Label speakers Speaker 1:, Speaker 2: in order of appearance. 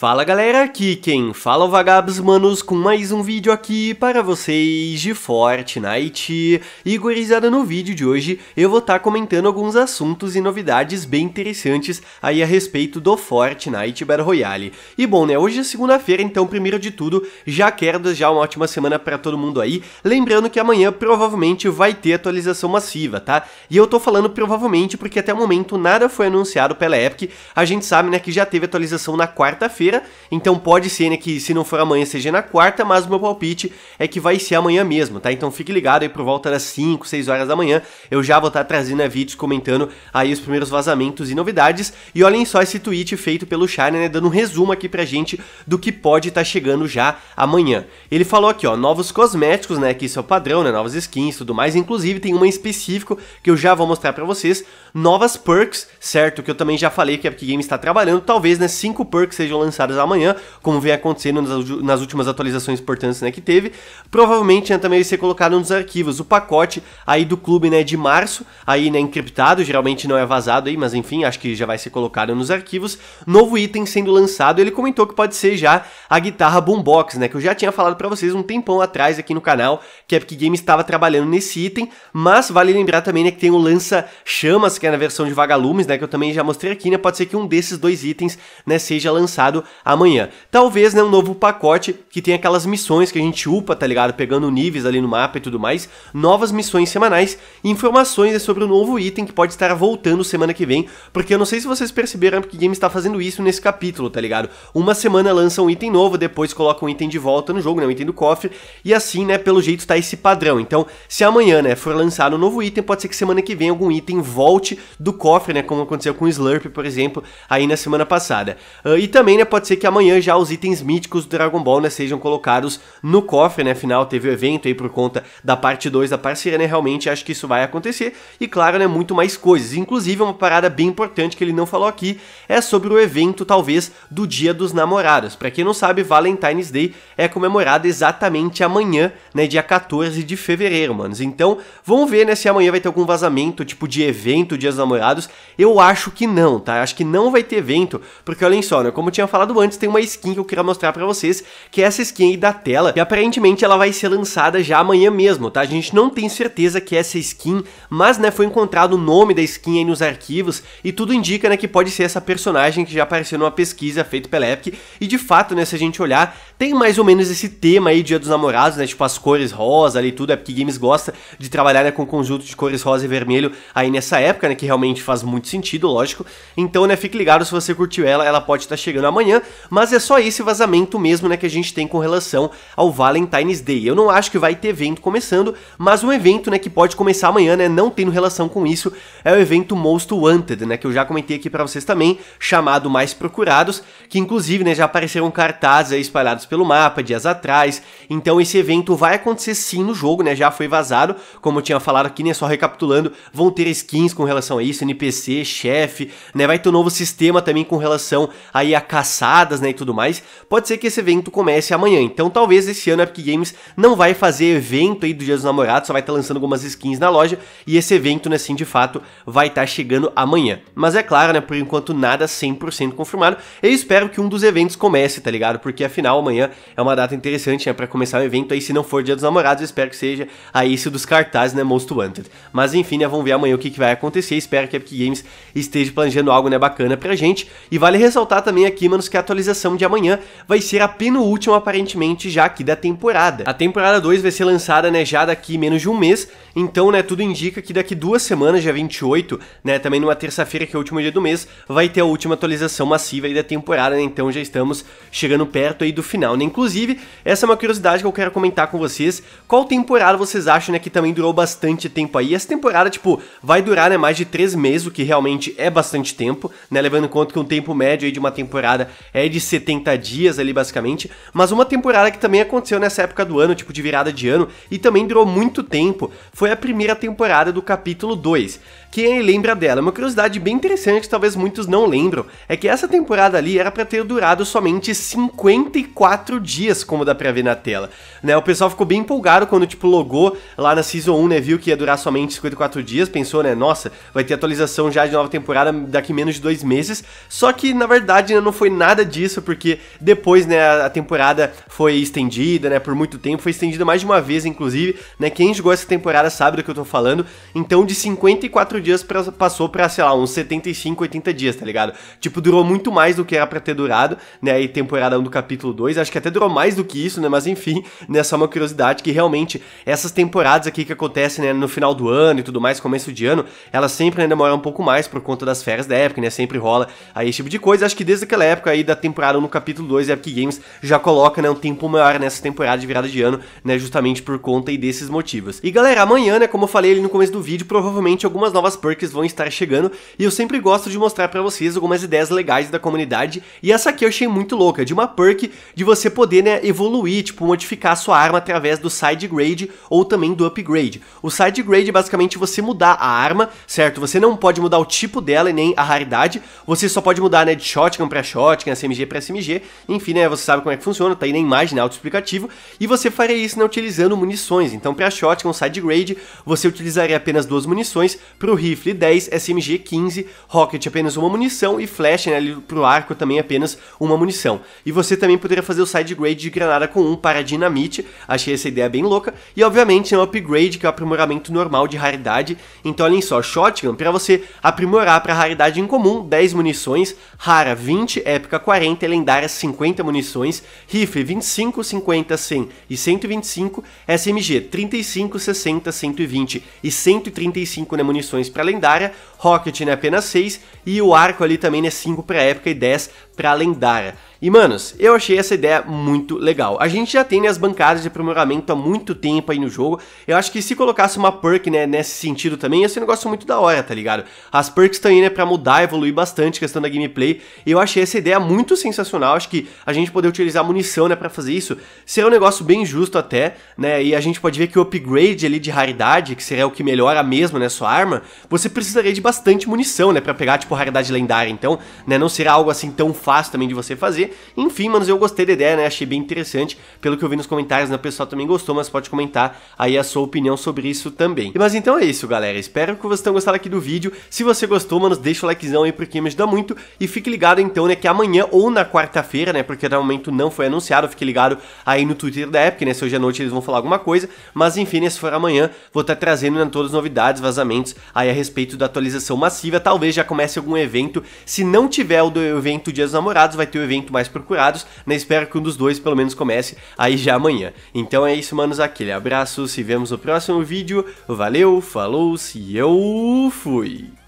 Speaker 1: Fala galera, aqui quem fala é o Vagabos Manos com mais um vídeo aqui para vocês de Fortnite. E gurizada, no vídeo de hoje eu vou estar tá comentando alguns assuntos e novidades bem interessantes aí a respeito do Fortnite Battle Royale. E bom né, hoje é segunda-feira, então primeiro de tudo já quero desejar uma ótima semana para todo mundo aí. Lembrando que amanhã provavelmente vai ter atualização massiva, tá? E eu tô falando provavelmente porque até o momento nada foi anunciado pela Epic. A gente sabe né que já teve atualização na quarta-feira feira então pode ser né, que se não for amanhã seja na quarta, mas o meu palpite é que vai ser amanhã mesmo, tá? Então fique ligado aí por volta das 5, 6 horas da manhã, eu já vou estar tá trazendo vídeos comentando aí os primeiros vazamentos e novidades. E olhem só esse tweet feito pelo China, né, dando um resumo aqui pra gente do que pode estar tá chegando já amanhã. Ele falou aqui, ó, novos cosméticos, né, que isso é o padrão, né, novas skins, tudo mais, inclusive tem uma em específico que eu já vou mostrar para vocês, novas perks, certo? Que eu também já falei que a Epic Games está trabalhando, talvez, né, 5 perks sejam lançadas lançadas amanhã, como vem acontecendo nas, nas últimas atualizações importantes né, que teve, provavelmente né, também vai ser colocado nos arquivos. O pacote aí do clube né, de março, aí né, encriptado, geralmente não é vazado aí, mas enfim, acho que já vai ser colocado nos arquivos. Novo item sendo lançado, ele comentou que pode ser já a guitarra Boombox, né, que eu já tinha falado para vocês um tempão atrás aqui no canal, que a Epic Games estava trabalhando nesse item, mas vale lembrar também né, que tem o lança chamas, que é na versão de vagalumes, né, que eu também já mostrei aqui, né, pode ser que um desses dois itens, né, seja lançado amanhã. Talvez, né, um novo pacote que tem aquelas missões que a gente upa, tá ligado? Pegando níveis ali no mapa e tudo mais, novas missões semanais, informações né, sobre o novo item que pode estar voltando semana que vem, porque eu não sei se vocês perceberam que o game está fazendo isso nesse capítulo, tá ligado? Uma semana lança um item novo, depois coloca um item de volta no jogo, né, um item do cofre, e assim, né, pelo jeito tá esse padrão. Então, se amanhã, né, for lançado um novo item, pode ser que semana que vem algum item volte do cofre, né, como aconteceu com o Slurp, por exemplo, aí na semana passada. Uh, e também, né, pode pode ser que amanhã já os itens míticos do Dragon Ball, né, sejam colocados no cofre, né, afinal teve o evento aí por conta da parte 2 da parceria, né, realmente acho que isso vai acontecer, e claro, né, muito mais coisas, inclusive uma parada bem importante que ele não falou aqui, é sobre o evento, talvez, do Dia dos Namorados, para quem não sabe, Valentine's Day é comemorado exatamente amanhã, né, dia 14 de fevereiro, manos, então, vamos ver, né, se amanhã vai ter algum vazamento, tipo, de evento, Dia dos Namorados, eu acho que não, tá, acho que não vai ter evento, porque olhem só, né, como eu tinha falado falado antes, tem uma skin que eu queria mostrar pra vocês, que é essa skin aí da tela, e aparentemente ela vai ser lançada já amanhã mesmo, tá? A gente não tem certeza que é essa skin, mas, né, foi encontrado o nome da skin aí nos arquivos, e tudo indica, né, que pode ser essa personagem que já apareceu numa pesquisa feita pela Epic, e de fato, né, se a gente olhar, tem mais ou menos esse tema aí, Dia dos Namorados, né, tipo as cores rosa ali tudo, a Epic Games gosta de trabalhar, né, com um conjunto de cores rosa e vermelho aí nessa época, né, que realmente faz muito sentido, lógico, então, né, fique ligado, se você curtiu ela, ela pode estar tá chegando amanhã, amanhã, mas é só esse vazamento mesmo né, que a gente tem com relação ao Valentine's Day. Eu não acho que vai ter evento começando, mas um evento né, que pode começar amanhã, né, não tendo relação com isso, é o evento Most Wanted, né, que eu já comentei aqui para vocês também, chamado Mais Procurados, que inclusive né, já apareceram cartazes espalhados pelo mapa dias atrás. Então esse evento vai acontecer sim no jogo, né, já foi vazado, como eu tinha falado aqui, né, só recapitulando, vão ter skins com relação a isso, NPC, chefe, né, vai ter um novo sistema também com relação aí a caçar passadas né, e tudo mais, pode ser que esse evento comece amanhã. Então talvez esse ano a Epic Games não vai fazer evento aí do Dia dos Namorados, só vai estar tá lançando algumas skins na loja e esse evento, né, assim, de fato, vai estar tá chegando amanhã. Mas é claro, né, por enquanto nada 100% confirmado. Eu espero que um dos eventos comece, tá ligado? Porque afinal amanhã é uma data interessante, né, para começar o um evento aí, se não for Dia dos Namorados, eu espero que seja aí esse dos cartazes, né, Most Wanted. Mas enfim, né, vamos ver amanhã o que, que vai acontecer. Espero que a Epic Games esteja planejando algo, né, bacana pra gente. E vale ressaltar também aqui, mano que a atualização de amanhã vai ser a penúltima, aparentemente, já aqui da temporada. A temporada 2 vai ser lançada, né, já daqui menos de um mês, então, né, tudo indica que daqui duas semanas, dia 28, né, também numa terça-feira, que é o último dia do mês, vai ter a última atualização massiva aí da temporada, né, então já estamos chegando perto aí do final, né. Inclusive, essa é uma curiosidade que eu quero comentar com vocês, qual temporada vocês acham, né, que também durou bastante tempo aí? Essa temporada, tipo, vai durar, né, mais de três meses, o que realmente é bastante tempo, né, levando em conta que um tempo médio aí de uma temporada é de 70 dias ali basicamente, mas uma temporada que também aconteceu nessa época do ano, tipo de virada de ano, e também durou muito tempo, foi a primeira temporada do capítulo 2 que lembra dela. Uma curiosidade bem interessante que talvez muitos não lembram é que essa temporada ali era para ter durado somente 54 dias, como dá pra ver na tela. Né, o pessoal ficou bem empolgado quando tipo logou lá na Season 1, né, viu que ia durar somente 54 dias, pensou, né, nossa, vai ter atualização já de nova temporada daqui menos de dois meses. Só que na verdade né, não foi nada disso, porque depois, né, a temporada foi estendida, né, por muito tempo, foi estendida mais de uma vez, inclusive, né, quem jogou essa temporada sabe do que eu tô falando. Então de 54 4 dias pra, passou pra, sei lá, uns 75, 80 dias, tá ligado? Tipo, durou muito mais do que era pra ter durado, né? E temporada 1 do capítulo 2, acho que até durou mais do que isso, né? Mas enfim, né? Só uma curiosidade que realmente essas temporadas aqui que acontecem, né? No final do ano e tudo mais, começo de ano, elas sempre né, demoram um pouco mais por conta das férias da época, né? Sempre rola aí esse tipo de coisa. Acho que desde aquela época aí da temporada 1 no capítulo 2, Epic Games já coloca, né? Um tempo maior nessa temporada de virada de ano, né? Justamente por conta aí desses motivos. E galera, amanhã, né? Como eu falei ali no começo do vídeo, provavelmente algumas novas novas perks vão estar chegando e eu sempre gosto de mostrar para vocês algumas ideias legais da comunidade e essa aqui eu achei muito louca, de uma perk de você poder né, evoluir, tipo modificar a sua arma através do side grade ou também do upgrade. O side grade é basicamente você mudar a arma, certo? Você não pode mudar o tipo dela e nem a raridade, você só pode mudar né, de shotgun para shotgun, SMG para SMG, enfim, né, você sabe como é que funciona, tá aí na imagem, né, explicativo e você faria isso né, utilizando munições, então para shotgun, side grade, você utilizaria apenas duas munições, pro rifle 10, SMG 15, rocket apenas uma munição e flash né, para o arco também apenas uma munição. E você também poderia fazer o side grade de granada com 1 para dinamite, achei essa ideia bem louca. E obviamente é um upgrade, que é o um aprimoramento normal de raridade. Então olhem só, shotgun, para você aprimorar para raridade em comum, 10 munições, rara 20, épica 40 e lendária 50 munições, rifle 25, 50, 100 e 125, SMG 35, 60, 120 e 135 né, munições para lendária, Rocket né, apenas 6 e o arco ali também né 5 para época e 10 pra lendária. E manos, eu achei essa ideia muito legal. A gente já tem né, as bancadas de aprimoramento há muito tempo aí no jogo. Eu acho que se colocasse uma perk, né, nesse sentido também, ia ser um negócio muito da hora, tá ligado? As perks estão aí, né, pra mudar, evoluir bastante a questão da gameplay. E eu achei essa ideia muito sensacional. Acho que a gente poder utilizar munição, né, pra fazer isso, seria um negócio bem justo até, né? E a gente pode ver que o upgrade ali de raridade, que seria o que melhora mesmo, né, sua arma, você precisaria de bastante munição, né, pra pegar, tipo, raridade lendária. Então, né, não será algo assim tão fácil fácil também de você fazer. Enfim, manos, eu gostei da ideia, né? Achei bem interessante. Pelo que eu vi nos comentários, né? O pessoal também gostou, mas pode comentar aí a sua opinião sobre isso também. Mas então é isso, galera. Espero que vocês tenham gostado aqui do vídeo. Se você gostou, manos, deixa o likezão aí porque me ajuda muito. E fique ligado então, né? Que amanhã ou na quarta-feira, né? Porque até o momento não foi anunciado. Fique ligado aí no Twitter da Epic, né? Se hoje à noite eles vão falar alguma coisa. Mas enfim, né? Se for amanhã, vou estar tá trazendo né, todas as novidades, vazamentos aí a respeito da atualização massiva. Talvez já comece algum evento. Se não tiver o do evento dos namorados, vai ter o evento mais procurados, na né? espera que um dos dois pelo menos comece aí já amanhã. Então é isso, manos, aquele abraço, se vemos no próximo vídeo, valeu, falou, se eu fui!